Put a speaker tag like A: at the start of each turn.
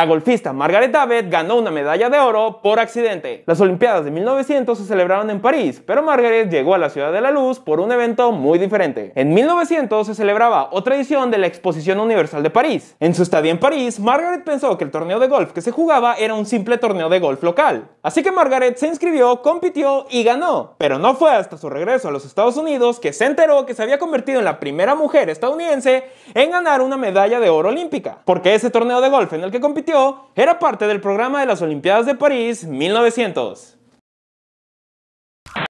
A: La golfista Margaret David ganó una medalla de oro por accidente. Las Olimpiadas de 1900 se celebraron en París, pero Margaret llegó a la Ciudad de la Luz por un evento muy diferente. En 1900 se celebraba otra edición de la Exposición Universal de París. En su estadía en París, Margaret pensó que el torneo de golf que se jugaba era un simple torneo de golf local. Así que Margaret se inscribió, compitió y ganó. Pero no fue hasta su regreso a los Estados Unidos que se enteró que se había convertido en la primera mujer estadounidense en ganar una medalla de oro olímpica. Porque ese torneo de golf en el que compitió era parte del programa de las Olimpiadas de París 1900.